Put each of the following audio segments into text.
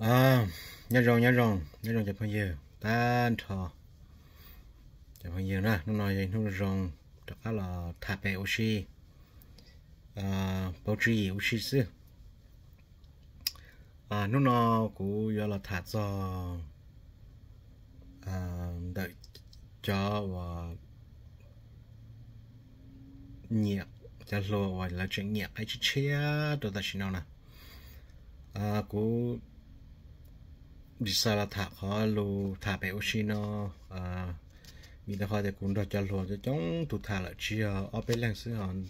à nhớ rồi nhớ rồi nhớ rồi chụp phong nhiều tan thò chụp phong nhiều nè nó nói vậy nó rồi đó là thả bè oxy à bảo trì oxy chứ à nó nó cũng giờ là thả cho à đợi cho và nhiệt cho lo và là chuyện nhiệt ấy chứ chia tôi ta chỉ nói nè à cũng đi xa là thả khó lù thả bé oxy à mình đã hỏi để cũng đòi cho lùa cho chống tụ thả lại chia ở à, bên lăng xứ hòn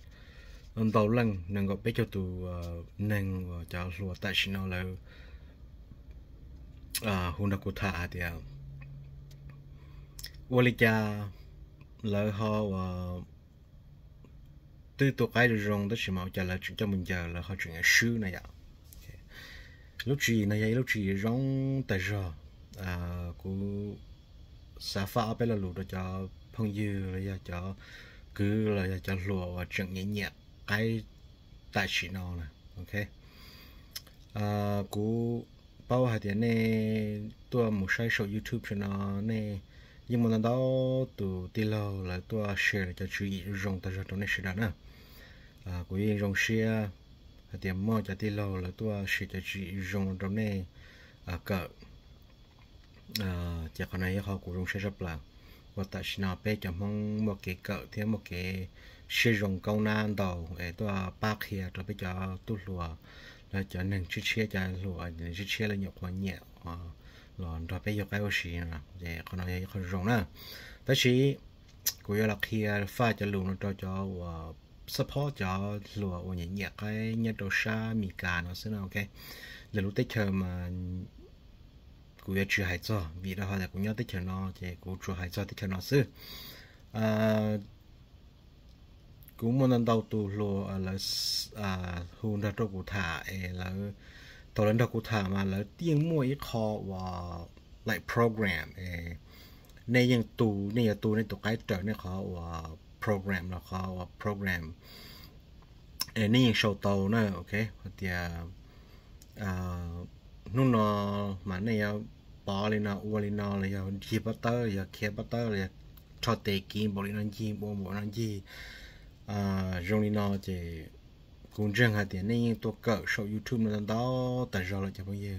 ông đầu lăng nàng gọi bé cho tụ à, nàng và cho tại xin à hôm đó cũng thả thì à vô lý cha lỡ họ cái rồi rong đó chỉ mạo trả lời cho mình giờ là họ chuyện sư này ạ lúc chị này ấy lúc chị rong tại giờ à cú xả pha bây là lụt cho phong dư là cho cứ là cho lụa và trận nhẹ nhẹ cái tại chị nó này ok à cú bao hạt tiền này tôi một sai số youtube cho nó này nhưng mà lần đó từ từ lâu là tôi share cho chị rong tại giờ tôi này sẽ đó nè à cú rong share tiền mua cho tiền lâu là tôi sử cho chị dùng trong này à cỡ à chỉ còn này họ cũng dùng sẽ rất là và tại sao bây giờ mong một cái cỡ thế một cái sử dụng công năng đầu để tôi ba kia cho bây giờ tôi lùa là cho nên chút chia cho lùa nên chút chia là nhiều quan nhẹ là đó bây giờ cái gì là để còn này họ dùng nữa tại vì cũng là khi pha cho lùa nó cho cho support cho lùa ổ nhẹ nhẹ cái nhà đồ xa mì gà nó sẽ nào ok là lúc tới chờ mà cũng cũng hay cho vì là họ nhớ nó thì cũng hay cho cũng 吃海椒得吃 nó sư à cũng muốn ăn đầu tu lùa là à hôn ra cho cụ thả là tàu lên ra cụ thả mà là tiếng mua ít khó và lại program này những tù này là tù này tụ cái trở này khó và program เราเขา program เอ็นี่โชว์โตนะโอเคพอดีอ่านู่นนอมันเนี่ยปอเลยนะอวเลยนะเลยอย่าคีบัตเตอร์อย่าเคบัตเตอร์เลยชอเตกินบริโภคยีบริโภคยีอ่าตรงนี้นอจะกุญแจหาเดียนี่ตัวเกิดโชว์ยูทูบนั่นต่อแต่เราเลยจะไม่เยอะ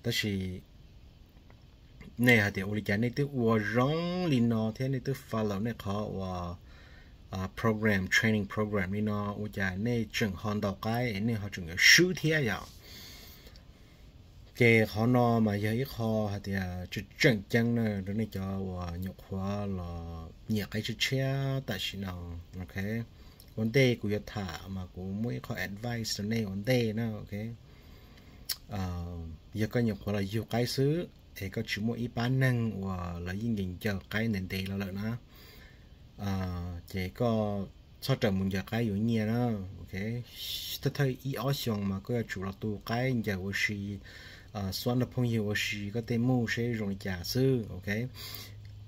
แต่สิเนี่ยหาเดียอุลิจานี่ตัวร้องลินอเท่นี่ตัวฟาเราเนี่ยเขาว่า Ờ, program training program đi nó u chả nè trường đầu cái à, nè họ trường sư thế vậy cái họ nó mà giờ ít thì chỉ chẳng chẳng nè rồi nè cho nhục hóa là nhạc cái chữ chia tại chỉ nào ok vấn đề của yết thả mà cũng mỗi khó advice này vấn đề nó ok ờ, giờ có nhục hóa là nhiều cái xứ thì có chỉ mỗi ít năng và là yên nhìn chờ cái nền đề là lợi nó à chỉ có sau trở mình giờ cái yếu nhiên đó ok ta thấy ý ở xong mà có chủ là tu cái giờ vô sĩ à xoắn là phong hiệu vô sĩ có tên mô sẽ rồi giả sư ok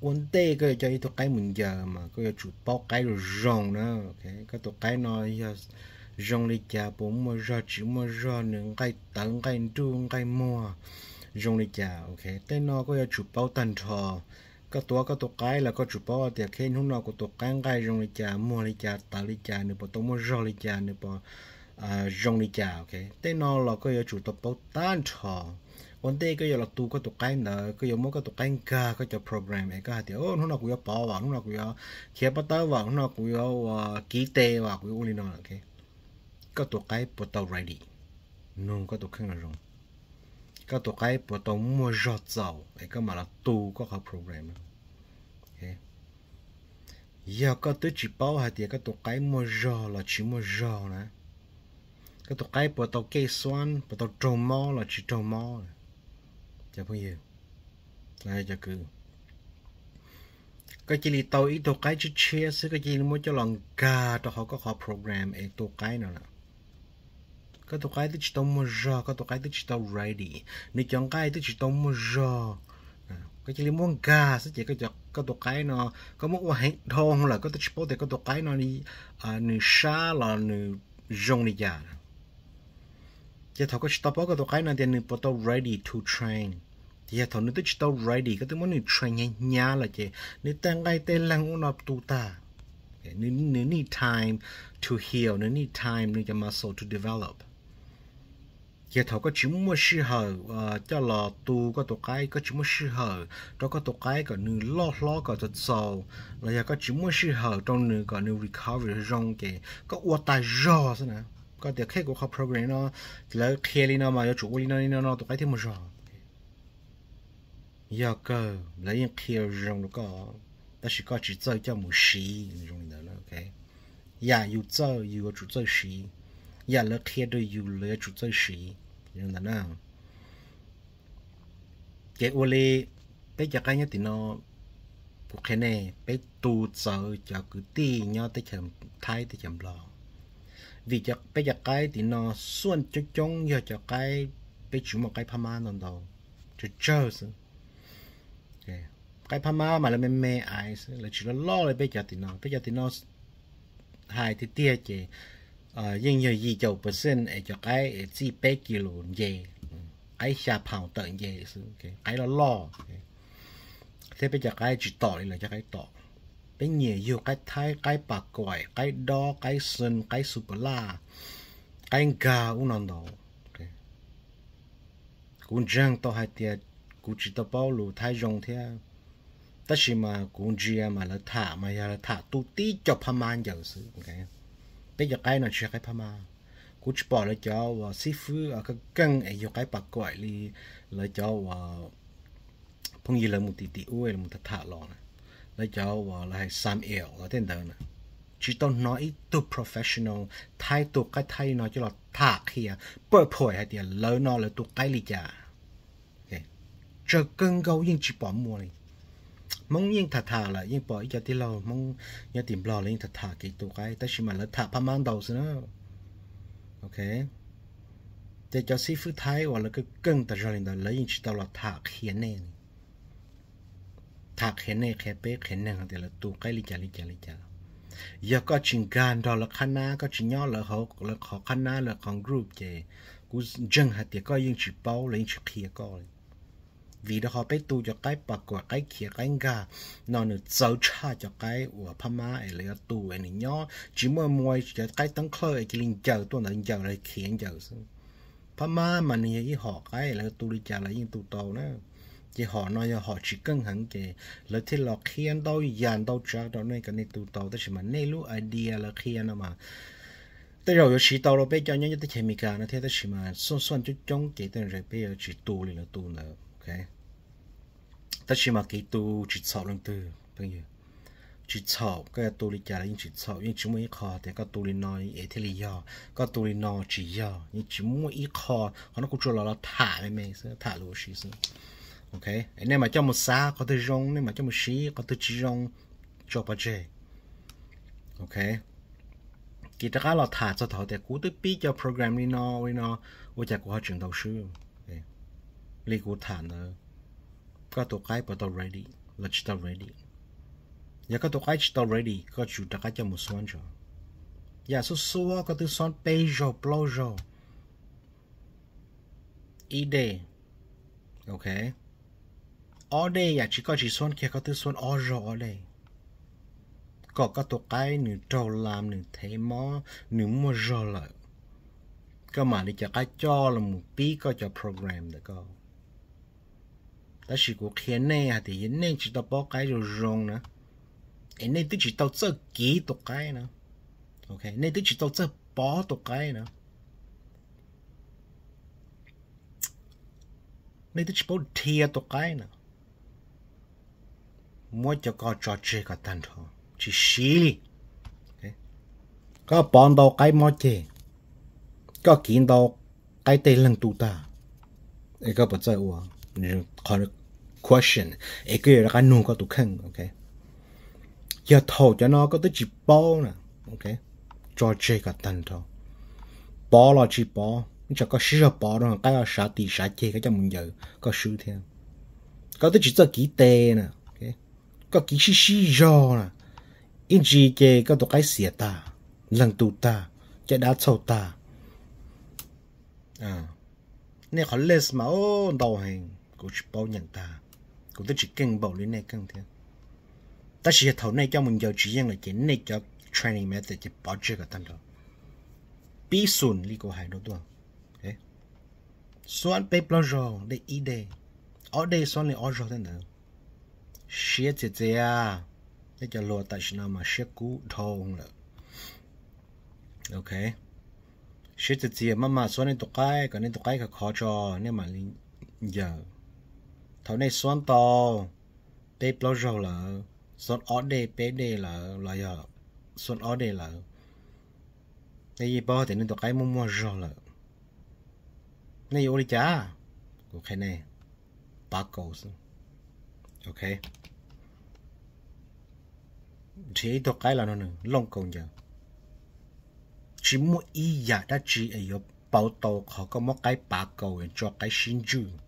quân tê có cho ý tu cái mình giờ mà có chủ bao cái rồi rồng đó ok cái tu cái nói à, rồng đi giả bốn mà ra chỉ mà ra những cái tận cái trung cái mua rồng đi giả ok tên nó có chủ bao tần trò ก็ตัวก็ตัวไก่แล้วก็จุปอเตียเค้นหุ่นเราก็ตัวไก่ไก่จงลิจามัวลิจาตาลิจาเนี่ยปอตัวมัวจอลิจาเนี่ยปออ่าจงลิจาโอเคแต่นอเราก็ยจุตัวปอต้านทอวันเต้ก็ยเราตัวก็ตัวไก่เนอะก็ยมัวก็ตัวไก่กาก็จะโปรแกรมเองก็หาเดียวโอ้หุ่นเรากูยปอว่ะหุ่นเรากูยเขียปตาว่ะหุ่นเรากูยกีเตว่ะกูยอุลินอโอเคก็ตัวไก่ปอตัว ready นู่นก็ตัวเครื่องรองก็ตัวไกปวดตรงมัวจอดเจ้าไอ้ก็มาละตูก็เขาโปรแกรมยาก็ตัวจีเป้าหาเดียก็ตัวไกมัวจอละชิมัวจอนะก็ตัวไกปวดตัวเกสวนปวดตัวจมอละชิจมอจะพูดยังไงจะคือก็จีรีตัวอีตัวไกจะเชียร์ซึ่งก็จีรีมัวจะลองกาตัวเขาก็ขอโปรแกรมไอ้ตัวไกนั่นแหละ có tụ cái chỉ tông mơ giờ có tụ cái chỉ tông ready nếu chọn cái chỉ tông mơ giờ à, cái chỉ muốn gà sẽ chỉ có chọn có tụ cái nó có muốn quan hệ thôn là có chỉ bố thì có tụ cái nó đi à nữ xa là nữ dùng đi già giờ thọ có stop có tụ cái nó thì nữ bắt đầu ready to train giờ thọ nữ chỉ tông ready có tụ muốn nữ train nhẹ nhàng là chị nữ tăng cái tên lăng nó tụ ta nữ nữ need time to heal nữ need time nữ cho muscle to develop giờ thầu có chúng mua sư hờ cho lò tu có tổ cái có chúng mua sư hờ đó có tổ cái có nữ lo lo có thật sầu là giờ có chúng mua sư hờ trong nữ có nữ recovery rong kì có uo tài rò thế nào có được khi của học program nó thì là khi lên nó mà giờ chủ lên nó nó tổ cái thêm một rò giờ cơ lấy những khi rong nó có ta chỉ có chỉ chơi cho một sĩ rong đó là ok giờ yêu chơi yêu chủ chơi sĩ yeah là khi đôi yêu lựa chủ chơi sĩ nhưng ta nào cái ô lê bây giờ cái nhá thì nó cuộc cái này bây tu sợ cho cứ ti nhau tới chậm thay tới chậm lo vì cho bây giờ cái thì nó suôn cho chong giờ cho cái bây chủ một cái pama nó đâu cho chơi cái pama mà là mềm mềm ai là chỉ là lo là bây giờ thì nó bây giờ thì nó hai thì tia chị yên nhưng nhiều gì chầu bớt xin ấy cho cái chỉ bé kilo về ấy xa phẳng tận về cái nó lo thế bây giờ cái chỉ tỏ là cho cái tỏ bây nhiều nhiều cái thái cái bạc quậy cái đo cái sân cái super la cái gà u nón đó cũng chẳng to hai tiệt cũng chỉ to bao lù thái rong thế tất nhiên mà cũng chỉ mà là thả mà là thả tu tí cho pha man giờ sự okay bây giờ cái nó chưa à, cái phàm cú chỉ bỏ lại cho và sư phụ ở cái cân ấy giờ cái bạc gọi đi lại cho và phong gì là một tí tí uế là một thà lọ này lại cho và là sam yêu ở trên đời này chỉ tao nói tu professional thay tu cái thay nói cho là thà kia bởi phổi hay tiền à, lỡ nó là tu cái gì giả chơi cân gấu nhưng chỉ bỏ mua này mong yên thà thà là yên bỏ cho tí lo mong yên tìm lo lên yên thà thà kỹ tu cái ta chỉ mà là thà phan man đầu xin nó ok để cho sĩ phu thái hoặc là cái cưng ta ra lên đó lấy yên chỉ tao là thà khiến nè thà khiến nè khép bế khiến nè thì là tu cái lý chả lý chả lý chả giờ có chuyện gan đó là khăn na có chuyện nhỏ là họ là họ khăn na là con group chè cú dân hạt thì có yên chỉ bao là yên chỉ khía coi วีดขอไปตูจากไก่ปากกว่าไก่เขียไก่กานอนเจ้าชาจากไก่หัวพม่าไอเลือตูไอหนิย่อจิ้มมวยจากไก่ตั้งเคยไอลินเจ้าตัวนั้นเจ้าเลยเขียนเจ้าซึ่งพม่ามันนี่ยี่ห่อไก่แล้วตูริจาอะไรยิ่งตูโตเนอะจะห่อน้อยห่อจิคเก้นหังเกแล้วที่เราเขียนเต้ายานเต้าจักเต้าเนี่ยกันในตูโตแต่ฉันมันในรู้ไอเดียเราเขียนออกมา แต่เราอยู่ชีตเราไปจ้าเนี่ยจะเคมีการนะเท่าแต่ฉันมันส่วนส่วนจุดจงเกแต่เราไปอยู่ชีตูเลยนะตูเนอะ ok tất chỉ mà cái tu chỉ sau lần thứ, bao nhiêu chỉ sợ cái tu lý trả lại chỉ sau nhưng chúng mới khó thì các tu lý nói ấy thế lý do các tu lý nói chỉ do nhưng chúng mới ít họ nó cũng cho là nó thả mấy mấy sự thả lũ gì sự ok nên mà cho một xa có thể dùng nên mà cho một xí có thể chỉ dùng cho bao giờ ok kỳ ta là thả cho thọ thì cú tới pi cho program đi nó đi nó ôi chả của họ đầu sư lê của thản ở các tổ cái bắt đầu ready là chỉ tao ready giờ các tổ cái chỉ tao ready các chủ đã cái cho một xoan cho, giờ số số các thứ xoan pay rồi blow rồi ý đề ok ở đây giờ chỉ có chỉ xoan kia các thứ xoan ở rồi ở đây có các tổ cái nửa trâu làm nửa thấy mó nửa mua rồi lại cơ mà đi cho cái cho là một tí có cho program được không ta chỉ có khiến này à thì hiện nay chỉ tao bỏ cái rồi rong nữa hiện nay tức chỉ tao chơi kỹ tụ cái ok nay tức chỉ tao chơi bỏ tụ cái nữa nay tức chỉ bỏ thia tụ cái nữa mỗi cho con trò chơi cả tan thôi chỉ xí có bọn đầu cái mò chè có kiến đầu cái tay lần tụ ta ấy có bật chơi uống question ấy cái là cái nụ có tụ khăn ok giờ thầu cho nó có tới chỉ bao nè ok cho chơi cả tần thôi bỏ là chỉ bỏ cho có sửa bỏ đó cái là sửa tì sửa cái cho mình giờ có sửa thêm tới chỉ cho kỹ tê nè ok có kỹ sĩ sĩ do nè in gì chơi có tụ cái xỉa ta lần tụ ta chơi đá sâu ta à nên họ lên mà ô đầu hàng cũng chỉ bao nhận ta cũng tôi chỉ cần bảo lý này cần thế ta chỉ thấu này cho mình giờ chỉ riêng là chỉ này cho training method chỉ bảo chưa có tăng đó bi sùn lý của hai đó tuần thế số anh bé bao giờ để ý đề ở đây số này ở rồi thế nào xe chị chị à để cho lo tại sao mà xe cũ thâu không ok xe chị chị mà mà số này tụ cái cái này tụ cái cái khó cho nên mà linh giờ thảo này xoắn to bé bao rầu là xoắn ó đề bé đề là là giờ xoắn ó đề là này gì bao thì nên tôi cái mua mua rầu là này ô đi chả của cái này ba cầu ok chỉ tôi cái là nó nữa long cầu giờ chỉ mua ý giả đã chỉ ấy bảo tàu họ có một cái ba cầu cho cái sinh dương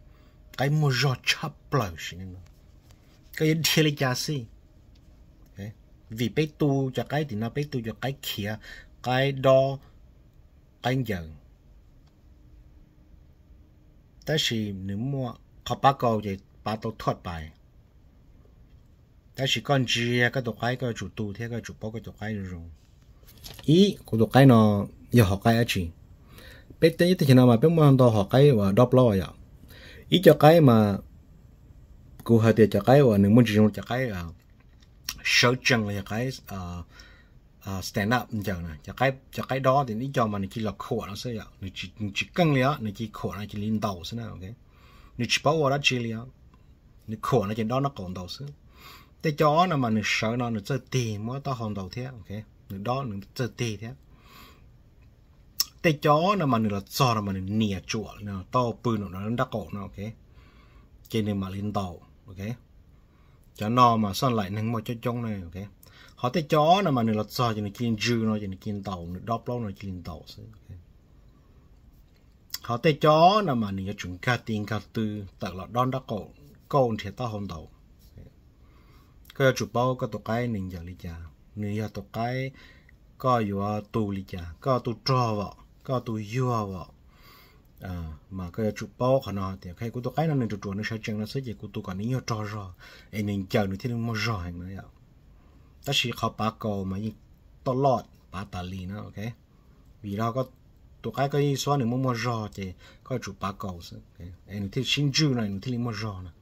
cái mua giọt chắp lẩu xin nó cái yên thiệt là gì vì bé tu cho cái thì nó bé tu cho cái kia cái đo cái giận ta chỉ nếu mua học ba câu thì ba đầu thoát bài ta chỉ con chỉ cái đồ cái cái chủ tu thì cái chủ bao cái đồ cái rồi ý cái đồ cái nó giờ học cái gì? chỉ bé tên như thế nào mà bé mua hàng đồ học cái và đọc lo vậy ít ichaqay mà cú hơi tiệt chaqay và nếu muốn chỉ một chaqay à show chân là chaqay à, à stand up như nào, chẳng này chaqay chaqay đó thì nó cho mà nó chỉ là khổ nó sẽ vậy nó chỉ chỉ căng liền nó chỉ khổ nó chỉ lên đầu thế nào ok nó chỉ bảo vào đó chỉ liền nó khổ nó chỉ đó nó còn đầu xứ cái chó nó mà nó sợ nó nó chơi tiền mới tao hòn đầu thế ok nó đó nó chơi tiền thế แต่จอนะมันเราจอนะมันเนียจั่วเนาะต่อปืนเนาะดักโกเนาะโอเคเกณฑ์มาลินต่อโอเคจะนอมาซ่อนไหลหนึ่งมาจ้องเลยโอเคเขาแต่จอนะมันเราจอจะกินจือเนาะจะกินเต่าดอบล้อเนาะกินเต่าซึ่งเขาแต่จอนะมันเนี่ยจุนกาติงกาตือแต่ละดอนดักโกโกนเทียต่อหอนเต่าก็จุดเป้าก็ตัวไกลหนึ่งอย่างลิจาหนึ่งอย่างตัวไกลก็อยู่ว่าตูลิจาก็ตัวจอวะก็ตัวยัววะอ่ามาก็จะจุป้อขนาดเดี๋ยวใครกูตัวไอ้นั่นหนึ่งจุดๆนึงใช้จังนะซึ่งกูตัวก่อนนี้ยอดจอรอไอ้หนึ่งเจ้าหนึ่งที่นึงมันรอแห่งนั้นอ่ะแต่ชีเขาปากโกมายิ่งตลอดปาตาลีนะโอเค วีเราก็ตัวไอ้ก็ยิ่งส่วนหนึ่งมันมันรอเจก็จุปากโกซึ่งไอ้หนึ่งที่ชิงจูนะไอ้หนึ่งที่นึงมันรอนะ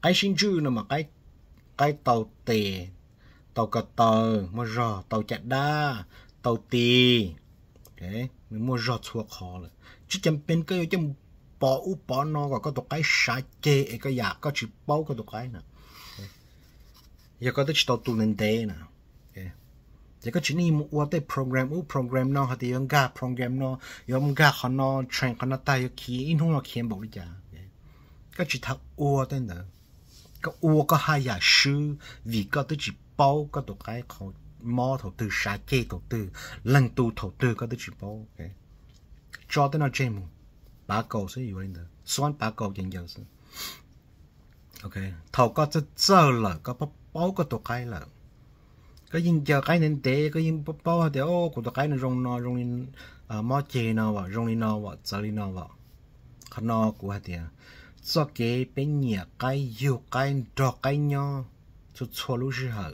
ไอ้ชิงจูนะมาไอ้ไอ้เตาเตเตากระเตอมันรอเตาจัดด้าเตาตี đấy mình mua giọt xua khó là chứ chẳng bên cái chẳng bỏ u bỏ nó có có tụ cái sa chê cái nhà có chỉ bao cái tụ cái nè giờ có tới chỉ tàu tụ lên đê nè giờ có chỉ ni một qua tới program u program nó hay yong ga program nó yong ga họ nó train họ nó tay kia in hông nó kia bảo đi chả có chỉ thằng u tới nữa có u có hai nhà sư vì có tới chỉ bao cái tụ cái khó mò thổ tư xa kê thổ tư lần tu thổ tư có tới chỉ bố ok cho tới nó chê mù bà cầu sẽ อยู่ในเดอส่วน bà cầu ยังเยอะสิโอเคเขาก็จะเจอเลยก็ปปก็ตัวใครเลยก็ยิ่งเจอใครนั่นเตะก็ยิ่งปปเดี๋ยวโอ้กูตัวใครนั่นรงนอรงนี่เอ่อมอเจนอวะรงนี่นอวะจารีนอวะขนอกูฮะเดียสกเกเป็นเหยียไก่อยู่ไก่ดอกไก่ยอสุดชั่วรู้สิเหรอ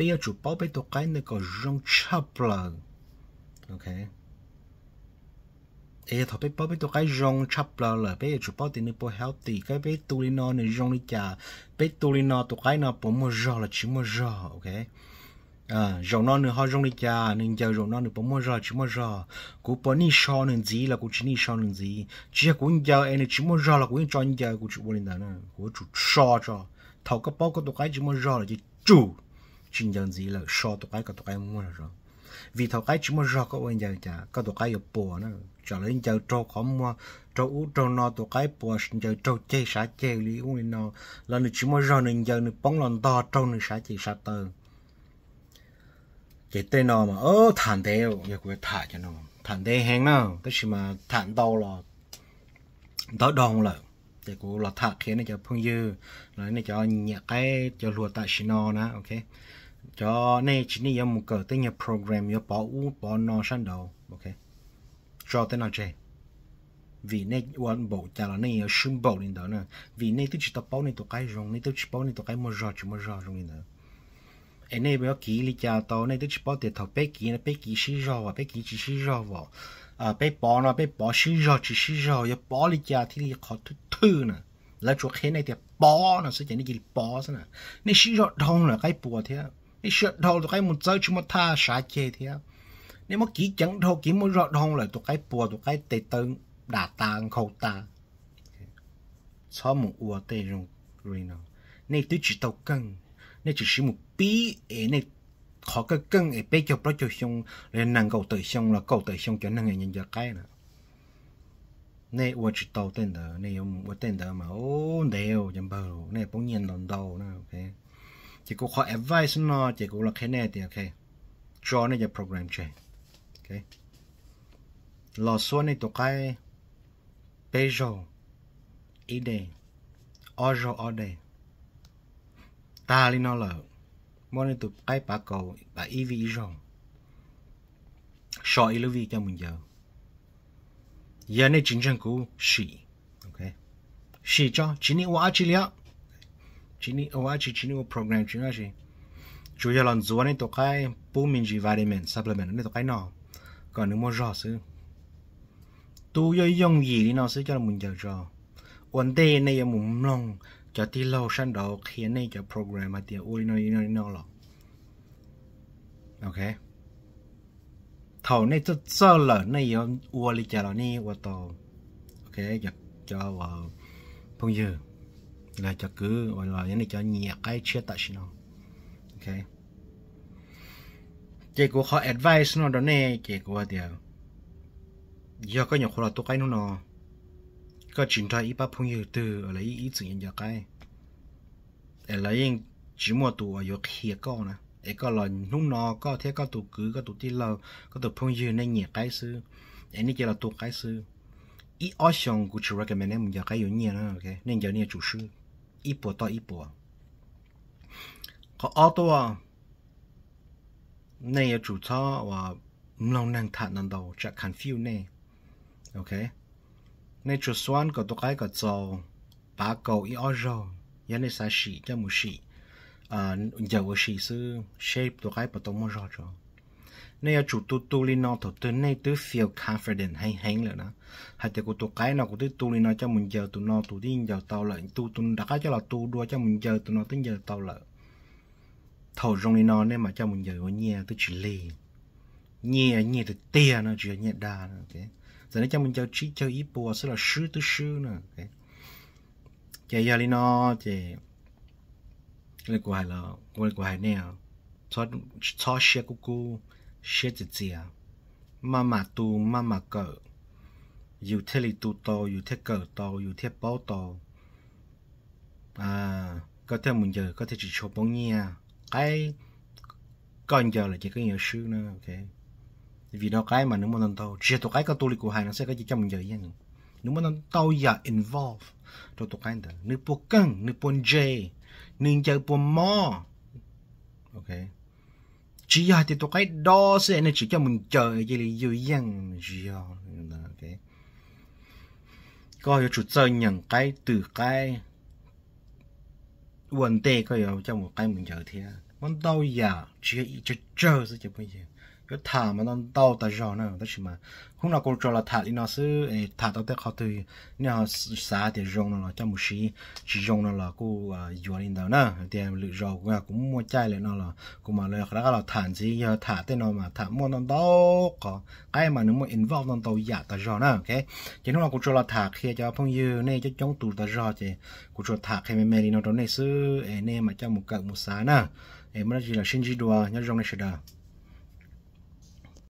bây giờ chủ bảo bê tôi cái này có rong chập lờ ok ấy thọ bê bảo bây tôi cái rong chập lờ là bây giờ chủ bảo thì nó bảo healthy cái bê bây tôi nó này rong đi chả bây tôi nó tôi cái nó bảo mua rau là chỉ mua rau ok à rong nó nữa họ rong đi chả nên giờ rong nó nữa bảo mua rau chỉ mua rau cũng bảo ni sao nên gì là cú chỉ ni sao nên gì chỉ là cú giờ em chỉ mua rau là cú cũng cho giờ cú chỉ bảo linh đó nè cũng chủ sao cho thầu cái bao cái tôi cái chỉ mua rau là chỉ chủ chính dân gì là so tụi cái cả tụi cái mua rồi vì thầu cái chỉ mua rau có bên giờ chả có tụi cái bùa nữa trở lên giờ trâu khó mua trâu út trâu no tụi cái bùa giờ trâu chê sá chê lý u nên nó là nó chỉ mua rau nên giờ nó bóng lon to trâu nó sá chỉ sá tơ cái tên nó mà ơ thản đều giờ quên thả cho nó thản thế hàng nào tức là thản đầu là đó đòn là thì cũng là thả khiến này cho phong dư rồi này cho nhẹ cái cho lùa tại nó nè ok cho nên chỉ nên một cái tên nhà program nhà bảo u bảo nó sang đầu ok cho tên là chơi vì nên quan bộ trả là nên xung bộ lên đó nè vì nên tôi chỉ tập bảo nên tôi cái rong nên tôi chỉ bảo nên tôi cái mua rau chỉ mua rau rong lên đó anh ấy bây giờ kỹ lý cha tao nên tôi chỉ bảo tiền thầu bé kỹ nó bé kỹ xí rau và bé kỹ chỉ xí rau vào à bé bỏ nó bé bỏ xí rau chỉ xí rau và bảo lý cha thì lý khó thứ thứ nè là chỗ khen này thì bỏ nó sẽ chỉ nên chỉ bỏ sao nè nên xí rau đông cái bùa thế cái sợi đầu tụi cái một chơi chúng mà tha xả chê thì á nếu mà kỹ chẳng đâu kỹ một rõ đông là tụi cái bùa tụi cái tê tân đà ta khâu ta cho một ua tê rung rồi nào nên tôi chỉ tàu cân nên chỉ sử một bí ấy nên khó cái cân ấy bây cho bao cho xong nên nâng cầu tự xong là cầu tự xong cho năng nhân giờ cái nè nên ua chỉ tàu tên đó nên ông ua tên đó mà ô đều chẳng bờ, nên bỗng nhiên lần đầu nào chị cũng khó advice nó chị cũng là cái này thì ok cho này giờ program chơi ok lò xo này tụi cái bây pejo ide ojo ode ta li nó là mỗi này tụi cái bà cầu bà ev ijo sọ ilu vi cho mình giờ giờ này chính chân cũ xì ok xì cho chính ni quá chỉ liệu chini oachi chini o program chini oachi chủ yếu là zuan này tôi cái bù mình chỉ vitamin supplement này tôi cái nọ còn nếu mua rõ sư tu yo dùng gì đi nó sư cho mình giờ rõ ổn tê này là mùng long cho tí lâu sang đó khi này cho program mà tiền ui nó nó nó lọ ok thau này tôi sơ lở này là ua li chả lọ này ua tàu ok cho cho vào phong dư là cho cứ gọi là cái này cho nhẹ cái chết tại nó, ok chị của họ advice nó đó nè chị của điều giờ có nhiều khổ là tôi cái nó nó có chuyện thay ít bắp phong yêu từ ở lấy ít chuyện giờ cái ở lấy chỉ mua tụ ở yok kia con nè ấy có là lúc nó có thế có tụ cứ có tụ tí lâu có tụ phong yêu nên nhẹ cái sư ấy này chỉ là tụ cái sư ít option của chị recommend em giờ cái yêu nhiên đó ok nên giờ này chủ sư 一步到一步。có ô tô à này chủ cho và lòng năng thật năng đầu chắc confuse này ok này chủ xoan của tôi cái cái dầu cầu ý ô rồi giờ này sai chỉ cho một chỉ à giờ một chỉ sư shape tôi cái bắt đầu mua rồi nên chủ tu tu li nó thổ tư nay tứ feel confident hay hẹn nữa đó hay thì của tụ cái nào của tứ tu li nó cho mình giờ tụ nó tụ đi giờ tao lại tu tu đã cái cho là tu đua cho mình giờ tụ nó tính giờ tao lại thầu rong li nó nên mà cho mình giờ của nhẹ tứ chỉ li nhẹ nhẹ từ tia nó chỉ nhẹ đa nó thế giờ nó cho mình giờ chỉ cho ít bùa sẽ là sư tứ sư nè, thế chạy giờ li nó chạy lấy của hải là của hải nè cho cho xe của cô shetia mama tu mama cỡ dù thế li to dù thế cỡ to dù thế bao to à có thể mình giờ có thể chỉ cho bao nha, cái còn giờ là chỉ có nhiều sư nữa ok vì nó cái mà nếu mà nó tàu chỉ tụi cái có tu của hai nó sẽ có chỉ cho mình giờ vậy nếu mà nó tàu giờ involve cho tụi cái đó, nếu bộ căng nếu bộ dê nếu giờ bộ mò ok chỉ hay thì tôi cái đó sẽ nên chỉ cho mình chờ vậy là dư dằn gì ok coi chủ chơi nhận cái từ cái vấn đề coi cho một cái mình chờ thế món đâu giờ chỉ chỉ chờ sẽ cho bây giờ cái thả mà nó đau ta giò nữa đó chỉ mà hôm nào con trò là thả đi nó xứ thả tao tới khó từ nên họ thì rong nó là cho một xí chỉ rong nó là cô à, dùa lên đầu nữa thì lựa rau cũng cũng mua chai lại nó là cũng mà lại đó là thả gì thả tới nó mà thả mua nó đau có cái mà nếu mà involve nó tàu giả ta giò nữa ok chỉ hôm nào con trò là thả khi cho phong như này cho chống tù ta giò thì con trò thả khi mẹ mẹ nó đó này xứ này mà cho một cậu một xá nữa em mới chỉ là sinh gì đùa nhớ rong này sẽ đào